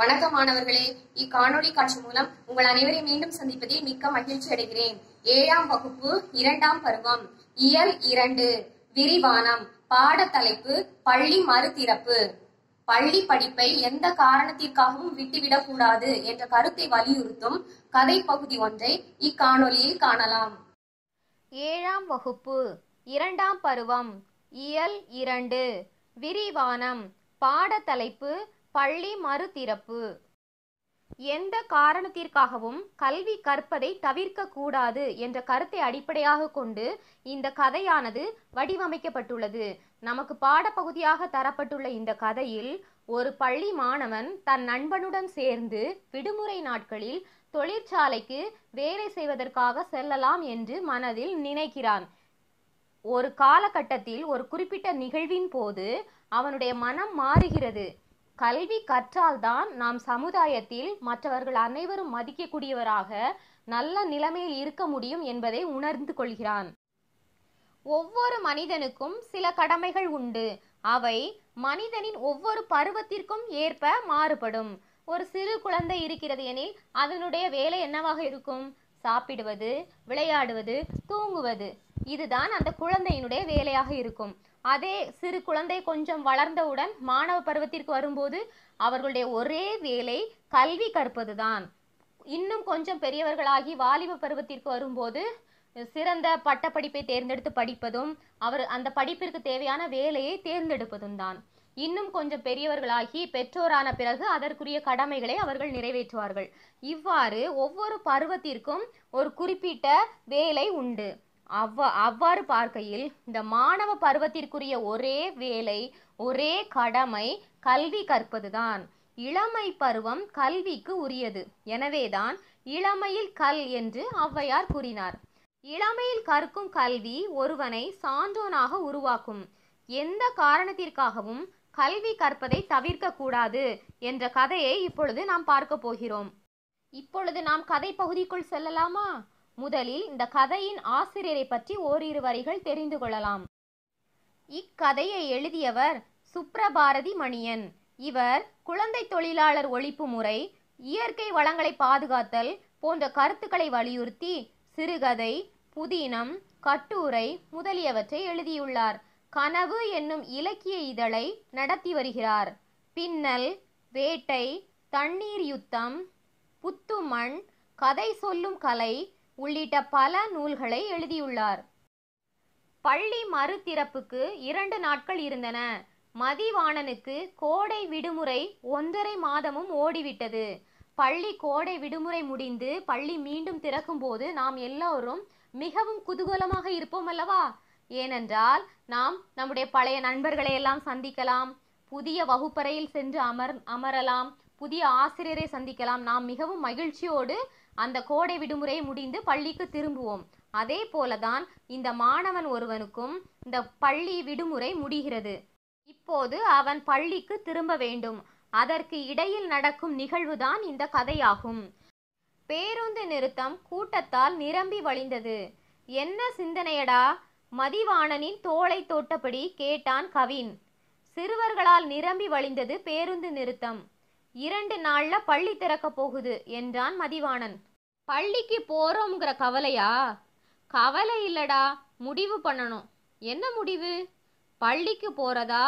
வணக்கம் மாணவர்களே இக்காணொலி காட்சி மூலம் உங்கள் அனைவரையும் மீண்டும் சந்திப்பதில் மிக்க மகிழ்ச்சி அடைகிறேன் ஏழாம் வகுப்பு இரண்டாம் பருவம் இயல் இரண்டு விரிவானம் பாட தலைப்பு பள்ளி மறுதிறப்பு பள்ளி படிப்பை எந்த காரணத்திற்காகவும் விட்டுவிடக் கூடாது என்ற கருத்தை வலியுறுத்தும் கதை பகுதி ஒன்றை இக்காணொலியில் காணலாம் ஏழாம் வகுப்பு இரண்டாம் பருவம் இயல் இரண்டு விரிவானம் பாட தலைப்பு பள்ளி மறுதிறப்பு எந்த காரணத்திற்காகவும் கல்வி கற்பதை தவிர்க்க கூடாது என்ற கருத்தை அடிப்படையாக கொண்டு இந்த கதையானது வடிவமைக்கப்பட்டுள்ளது நமக்கு பாடப்பகுதியாக தரப்பட்டுள்ள இந்த கதையில் ஒரு பள்ளி மாணவன் தன் நண்பனுடன் சேர்ந்து விடுமுறை நாட்களில் தொழிற்சாலைக்கு வேலை செய்வதற்காக செல்லலாம் என்று மனதில் நினைக்கிறான் ஒரு காலகட்டத்தில் ஒரு குறிப்பிட்ட நிகழ்வின் போது அவனுடைய மனம் மாறுகிறது கல்வி கற்றால்தான் நாம் சமுதாயத்தில் மற்றவர்கள் அனைவரும் மதிக்கக்கூடியவராக நல்ல நிலைமையில் இருக்க முடியும் என்பதை உணர்ந்து கொள்கிறான் ஒவ்வொரு மனிதனுக்கும் சில கடமைகள் உண்டு அவை மனிதனின் ஒவ்வொரு பருவத்திற்கும் ஏற்ப மாறுபடும் ஒரு சிறு குழந்தை இருக்கிறது எனில் அதனுடைய வேலை என்னவாக இருக்கும் சாப்பிடுவது விளையாடுவது தூங்குவது இதுதான் அந்த குழந்தையினுடைய வேலையாக இருக்கும் அதே சிறு குழந்தை கொஞ்சம் வளர்ந்தவுடன் மாணவ பருவத்திற்கு வரும்போது அவர்களுடைய ஒரே வேலை கல்வி கற்பதுதான் இன்னும் கொஞ்சம் பெரியவர்களாகி வாலிப பருவத்திற்கு வரும்போது சிறந்த பட்டப்படிப்பை தேர்ந்தெடுத்து படிப்பதும் அவர் அந்த படிப்பிற்கு தேவையான வேலையை தேர்ந்தெடுப்பதும் தான் இன்னும் கொஞ்சம் பெரியவர்களாகி பெற்றோரான பிறகு அதற்குரிய கடமைகளை அவர்கள் நிறைவேற்றுவார்கள் இவ்வாறு ஒவ்வொரு பருவத்திற்கும் ஒரு குறிப்பிட்ட வேலை உண்டு அவ்வா அவ்வாறு பார்க்கையில் இந்த மாணவ பருவத்திற்குரிய ஒரே வேலை ஒரே கடமை கல்வி கற்பதுதான் இளமை பருவம் கல்விக்கு உரியது எனவேதான் இளமையில் கல் என்று ஔவையார் கூறினார் இளமையில் கற்கும் கல்வி ஒருவனை சான்றோனாக உருவாக்கும் எந்த காரணத்திற்காகவும் கல்வி கற்பதை தவிர்க்க கூடாது என்ற கதையை இப்பொழுது நாம் பார்க்க போகிறோம் இப்பொழுது நாம் கதை பகுதிக்குள் செல்லலாமா முதலில் இந்த கதையின் ஆசிரியரை பற்றி ஓரிரு வரிகள் தெரிந்து கொள்ளலாம் இக்கதையை எழுதியவர் சுப்ரபாரதி மணியன் இவர் குழந்தை தொழிலாளர் ஒழிப்பு முறை இயற்கை வளங்களை பாதுகாத்தல் போன்ற கருத்துக்களை வலியுறுத்தி சிறுகதை புதினம் கட்டுரை முதலியவற்றை எழுதியுள்ளார் கனவு என்னும் இலக்கிய இதழை நடத்தி வருகிறார் பின்னல் வேட்டை தண்ணீர் யுத்தம் புத்துமண் கதை சொல்லும் கலை உள்ளிட்ட பல நூல்களை எழுதியுள்ளார் பள்ளி மறுதிறப்புக்கு இரண்டு நாட்கள் இருந்தன மதிவாணனுக்கு கோடை விடுமுறை ஒன்றரை மாதமும் ஓடிவிட்டது பள்ளி கோடை விடுமுறை முடிந்து பள்ளி மீண்டும் திறக்கும் போது நாம் எல்லோரும் மிகவும் குதூகலமாக இருப்போம் அல்லவா ஏனென்றால் நாம் நம்முடைய பழைய நண்பர்களை எல்லாம் சந்திக்கலாம் புதிய வகுப்பறையில் சென்று அமர் அமரலாம் புதிய ஆசிரியரை சந்திக்கலாம் நாம் மிகவும் மகிழ்ச்சியோடு அந்த கோடை விடுமுறை முடிந்து பள்ளிக்கு திரும்புவோம் அதே போலதான் இந்த மாணவன் ஒருவனுக்கும் இந்த பள்ளி விடுமுறை முடிகிறது இப்போது அவன் பள்ளிக்கு திரும்ப வேண்டும் அதற்கு இடையில் நடக்கும் நிகழ்வுதான் இந்த கதையாகும் பேருந்து நிறுத்தம் கூட்டத்தால் நிரம்பி வழிந்தது என்ன சிந்தனையடா மதிவாணனின் தோலை தோட்டபடி கேட்டான் கவின் சிறுவர்களால் நிரம்பி வழிந்தது பேருந்து நிறுத்தம் இரண்டு நாள்ல பள்ளி திறக்க போகுது என்றான் மதிவாணன் பள்ளிக்கு போறோம்ங்கிற கவலையா கவலை இல்லடா முடிவு பண்ணணும் என்ன முடிவு பள்ளிக்கு போறதா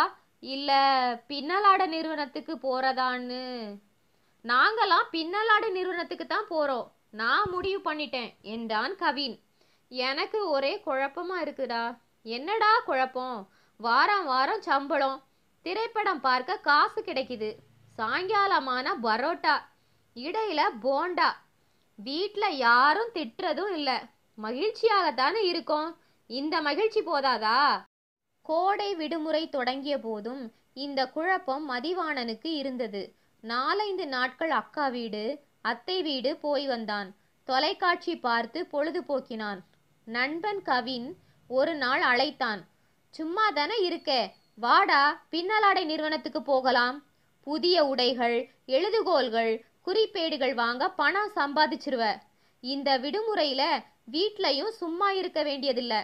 இல்ல பின்னலாட நிறுவனத்துக்கு போறதான்னு நாங்களாம் பின்னலாட நிறுவனத்துக்கு தான் போறோம் நான் முடிவு பண்ணிட்டேன் என்றான் கவின் எனக்கு ஒரே குழப்பமா இருக்குடா என்னடா குழப்பம் வாரம் வாரம் சம்பளம் திரைப்படம் பார்க்க காசு கிடைக்குது சாயங்காலமான பரோட்டா இடையில போண்டா வீட்டில் யாரும் திட்டுறதும் இல்லை மகிழ்ச்சியாகத்தானே இருக்கும் இந்த மகிழ்ச்சி போதாதா கோடை விடுமுறை தொடங்கிய போதும் இந்த குழப்பம் மதிவாணனுக்கு இருந்தது நாலைந்து நாட்கள் அக்கா வீடு அத்தை வீடு போய் வந்தான் தொலைக்காட்சி பார்த்து பொழுதுபோக்கினான் நண்பன் கவின் ஒரு நாள் அழைத்தான் சும்மா தானே இருக்க வாடா பின்னலாடை நிறுவனத்துக்கு போகலாம் புதிய உடைகள் எழுதுகோள்கள் குறிப்பேடுகள் வாங்க பணம் சம்பாதிச்சிருவ இந்த விடுமுறையில வீட்லயும் சும்மா இருக்க வேண்டியதில்ல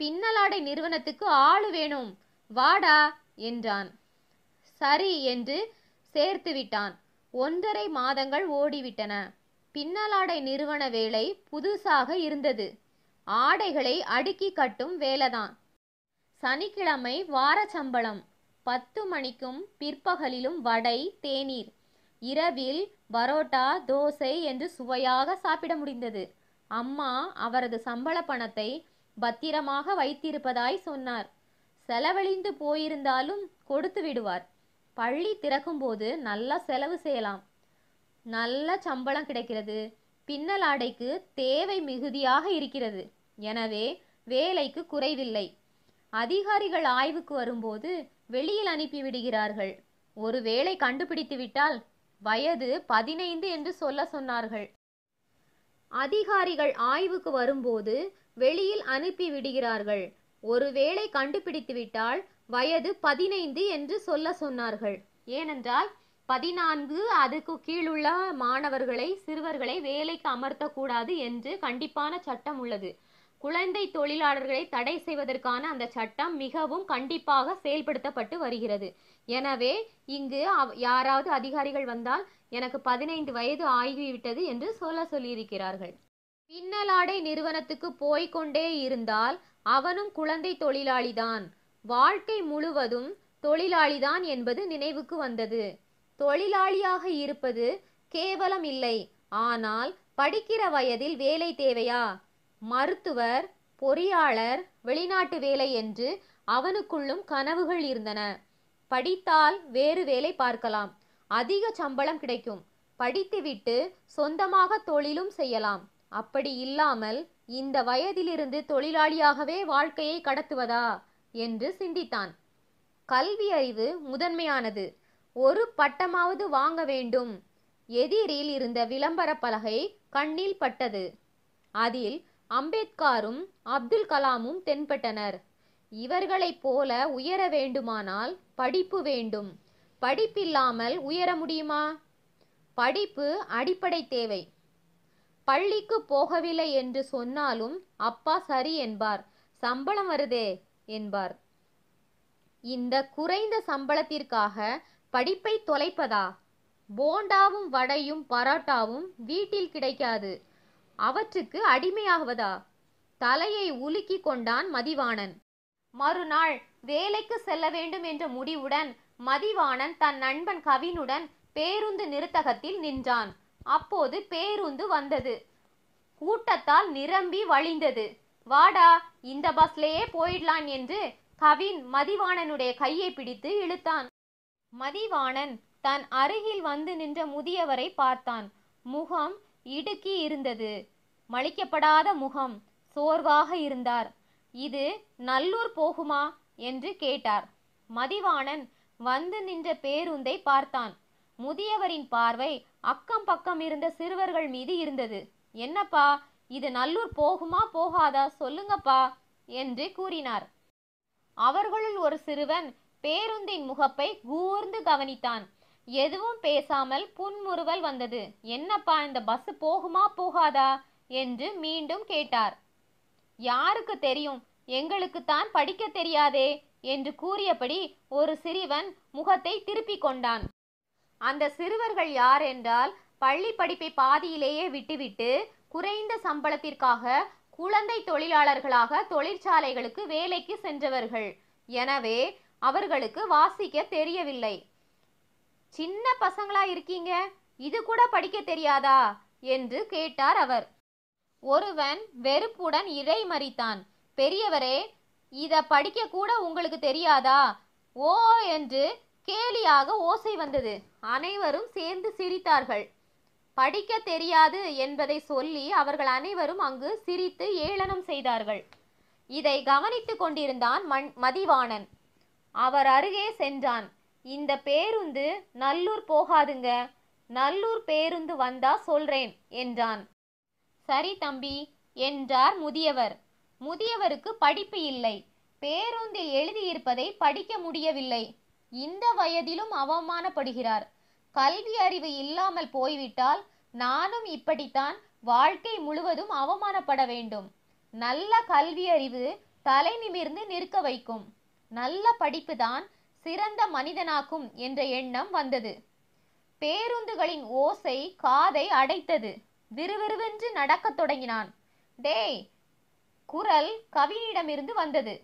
பின்னலாடை நிறுவனத்துக்கு ஆள் வேணும் வாடா என்றான் சரி என்று சேர்த்து விட்டான் ஒன்றரை மாதங்கள் ஓடிவிட்டன பின்னலாடை நிறுவன வேலை புதுசாக இருந்தது ஆடைகளை அடுக்கி கட்டும் வேலைதான் சனிக்கிழமை வார சம்பளம் பத்து மணிக்கும் பிற்பகலிலும் வடை தேநீர் இரவில் பரோட்டா தோசை என்று சுவையாக சாப்பிட முடிந்தது அம்மா அவரது சம்பள பணத்தை பத்திரமாக வைத்திருப்பதாய் சொன்னார் செலவழிந்து போயிருந்தாலும் கொடுத்து விடுவார் பள்ளி திறக்கும்போது நல்லா செலவு செய்யலாம் நல்ல சம்பளம் கிடைக்கிறது பின்னல் ஆடைக்கு தேவை மிகுதியாக இருக்கிறது எனவே வேலைக்கு குறைவில்லை அதிகாரிகள் ஆய்வுக்கு வரும்போது வெளியில் அனுப்பிவிடுகிறார்கள் ஒருவேளை கண்டுபிடித்துவிட்டால் வயது பதினைந்து என்று சொல்ல சொன்னார்கள் அதிகாரிகள் ஆய்வுக்கு வரும்போது வெளியில் அனுப்பி விடுகிறார்கள் ஒருவேளை கண்டுபிடித்துவிட்டால் வயது பதினைந்து என்று சொல்ல சொன்னார்கள் ஏனென்றால் பதினான்கு அதுக்கு கீழுள்ள மாணவர்களை சிறுவர்களை வேலைக்கு அமர்த்தக்கூடாது என்று கண்டிப்பான சட்டம் உள்ளது குழந்தை தொழிலாளர்களை தடை செய்வதற்கான அந்த சட்டம் மிகவும் கண்டிப்பாக செயல்படுத்தப்பட்டு வருகிறது எனவே இங்கு யாராவது அதிகாரிகள் வந்தால் எனக்கு பதினைந்து வயது ஆகிவிட்டது என்று சொல்ல சொல்லியிருக்கிறார்கள் பின்னலாடை நிறுவனத்துக்கு போய்கொண்டே இருந்தால் அவனும் குழந்தை தொழிலாளிதான் வாழ்க்கை முழுவதும் தொழிலாளிதான் என்பது நினைவுக்கு வந்தது தொழிலாளியாக இருப்பது கேவலம் இல்லை ஆனால் படிக்கிற வயதில் வேலை தேவையா மருத்துவர் பொறியாளர் வெளிநாட்டு வேலை என்று அவனுக்குள்ளும் கனவுகள் இருந்தன படித்தால் வேறு வேலை பார்க்கலாம் அதிக சம்பளம் கிடைக்கும் படித்துவிட்டு சொந்தமாக தொழிலும் செய்யலாம் அப்படி இல்லாமல் இந்த வயதிலிருந்து தொழிலாளியாகவே வாழ்க்கையை கடத்துவதா என்று சிந்தித்தான் கல்வி அறிவு முதன்மையானது ஒரு பட்டமாவது வாங்க வேண்டும் எதிரில் இருந்த விளம்பர பலகை கண்ணில் பட்டது அதில் அம்பேத்காரும் அப்துல் கலாமும் தென்பட்டனர் இவர்களைப் போல உயர வேண்டுமானால் படிப்பு வேண்டும் படிப்பில்லாமல் உயர முடியுமா படிப்பு அடிப்படை தேவை பள்ளிக்கு போகவில்லை என்று சொன்னாலும் அப்பா சரி என்பார் சம்பளம் வருதே என்பார் இந்த குறைந்த சம்பளத்திற்காக படிப்பை தொலைப்பதா போண்டாவும் வடையும் பரோட்டாவும் வீட்டில் கிடைக்காது அவற்றுக்கு அடிமையாகுவதா தலையை உலுக்கி கொண்டான் மதிவாணன் மறுநாள் வேலைக்கு செல்ல வேண்டும் என்ற முடிவுடன் மதிவாணன் தன் நண்பன் கவினுடன் பேருந்து நிறுத்தகத்தில் நின்றான் அப்போது பேருந்து வந்தது கூட்டத்தால் நிரம்பி வழிந்தது வாடா இந்த பஸ்லேயே போயிடலாம் என்று கவின் மதிவாணனுடைய கையை பிடித்து இழுத்தான் மதிவாணன் தன் அருகில் வந்து நின்ற முதியவரை பார்த்தான் முகம் இடுக்கி இருந்தது மலிக்கப்படாத முகம் சோர்வாக இருந்தார் இது நல்லூர் போகுமா என்று கேட்டார் மதிவாணன் வந்து நின்ற பேருந்தை பார்த்தான் முதியவரின் பார்வை அக்கம் பக்கம் இருந்த சிறுவர்கள் மீது இருந்தது என்னப்பா இது நல்லூர் போகுமா போகாதா சொல்லுங்கப்பா என்று கூறினார் அவர்களுள் ஒரு சிறுவன் பேருந்தின் முகப்பை கூர்ந்து கவனித்தான் எதுவும் பேசாமல் புன்முறுவல் வந்தது என்னப்பா இந்த பஸ் போகுமா போகாதா என்று மீண்டும் கேட்டார் யாருக்கு தெரியும் எங்களுக்கு தான் படிக்க தெரியாதே என்று கூறியபடி ஒரு சிறுவன் முகத்தை திருப்பிக் கொண்டான் அந்த சிறுவர்கள் யார் என்றால் பள்ளி படிப்பை பாதியிலேயே விட்டுவிட்டு குறைந்த சம்பளத்திற்காக குழந்தை தொழிலாளர்களாக தொழிற்சாலைகளுக்கு வேலைக்கு சென்றவர்கள் எனவே அவர்களுக்கு வாசிக்க தெரியவில்லை சின்ன பசங்களா இருக்கீங்க இது கூட படிக்க தெரியாதா என்று கேட்டார் அவர் ஒருவன் வெறுப்புடன் இறை மறித்தான் பெரியவரே இத படிக்க கூட உங்களுக்கு தெரியாதா ஓ என்று கேலியாக ஓசை வந்தது அனைவரும் சேர்ந்து சிரித்தார்கள் படிக்க தெரியாது என்பதை சொல்லி அவர்கள் அனைவரும் அங்கு சிரித்து ஏளனம் செய்தார்கள் இதை கவனித்து கொண்டிருந்தான் மண் மதிவாணன் அவர் அருகே சென்றான் இந்த பேருந்து நல்லூர் போகாதுங்க நல்லூர் பேருந்து வந்தா சொல்றேன் என்றான் சரி தம்பி என்றார் முதியவர் முதியவருக்கு படிப்பு இல்லை பேருந்தில் எழுதியிருப்பதை படிக்க முடியவில்லை இந்த வயதிலும் அவமானப்படுகிறார் கல்வி அறிவு இல்லாமல் போய்விட்டால் நானும் இப்படித்தான் வாழ்க்கை முழுவதும் அவமானப்பட வேண்டும் நல்ல கல்வி அறிவு தலை நிமிர்ந்து நிற்க வைக்கும் நல்ல படிப்புதான் சிறந்த மனிதனாக்கும் என்ற எண்ணம் வந்தது பேருந்துகளின் ஓசை காதை அடைத்தது விறுவிறுவென்று நடக்கத் தொடங்கினான் டேய் குரல் கவினிடமிருந்து வந்தது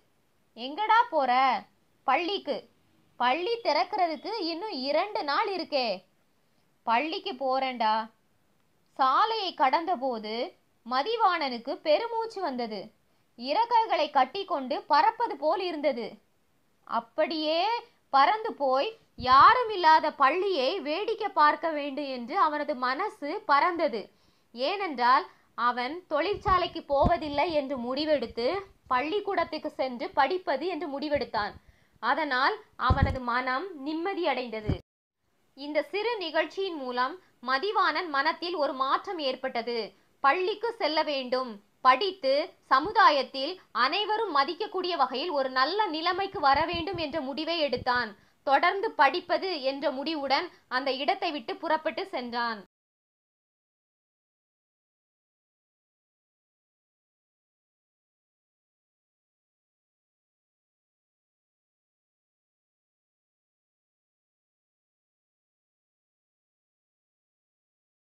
எங்கடா போற பள்ளிக்கு பள்ளி திறக்கிறதுக்கு இன்னும் இரண்டு நாள் இருக்கே பள்ளிக்கு போறேண்டா சாலையை கடந்தபோது மதிவாணனுக்கு பெருமூச்சு வந்தது இறக்கைகளை கட்டிக்கொண்டு பறப்பது போல் இருந்தது அப்படியே பறந்து போய் யாரும் இல்லாத பள்ளியை வேடிக்கை பார்க்க வேண்டும் என்று அவனது மனசு பறந்தது ஏனென்றால் அவன் தொழிற்சாலைக்கு போவதில்லை என்று முடிவெடுத்து பள்ளிக்கூடத்துக்கு சென்று படிப்பது என்று முடிவெடுத்தான் அதனால் அவனது மனம் நிம்மதியடைந்தது இந்த சிறு நிகழ்ச்சியின் மூலம் மதிவாணன் மனத்தில் ஒரு மாற்றம் ஏற்பட்டது பள்ளிக்கு செல்ல வேண்டும் படித்து சமுதாயத்தில் அனைவரும் மதிக்கக்கூடிய வகையில் ஒரு நல்ல நிலைமைக்கு வர வேண்டும் என்ற முடிவை எடுத்தான் தொடர்ந்து படிப்பது என்ற முடிவுடன் அந்த இடத்தை விட்டு புறப்பட்டு சென்றான்